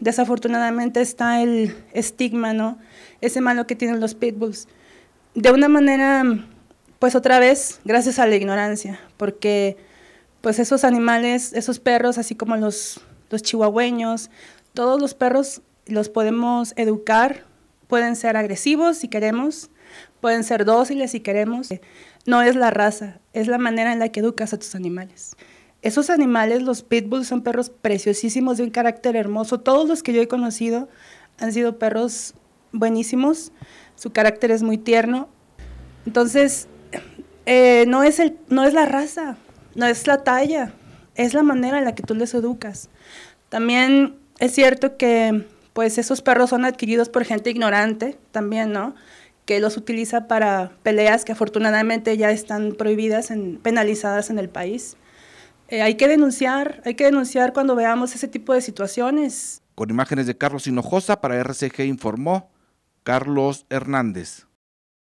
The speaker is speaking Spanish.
desafortunadamente está el estigma, ¿no? Ese malo que tienen los pitbulls. De una manera, pues otra vez, gracias a la ignorancia, porque pues esos animales, esos perros, así como los, los chihuahueños, todos los perros los podemos educar, pueden ser agresivos si queremos, pueden ser dóciles si queremos. No es la raza, es la manera en la que educas a tus animales. Esos animales, los pitbulls, son perros preciosísimos, de un carácter hermoso. Todos los que yo he conocido han sido perros buenísimos. Su carácter es muy tierno. Entonces, eh, no, es no es la raza, no es la talla, es la manera en la que tú les educas. También es cierto que pues esos perros son adquiridos por gente ignorante también, ¿no? Que los utiliza para peleas que afortunadamente ya están prohibidas, penalizadas en el país. Eh, hay que denunciar, hay que denunciar cuando veamos ese tipo de situaciones. Con imágenes de Carlos Hinojosa para RCG informó Carlos Hernández.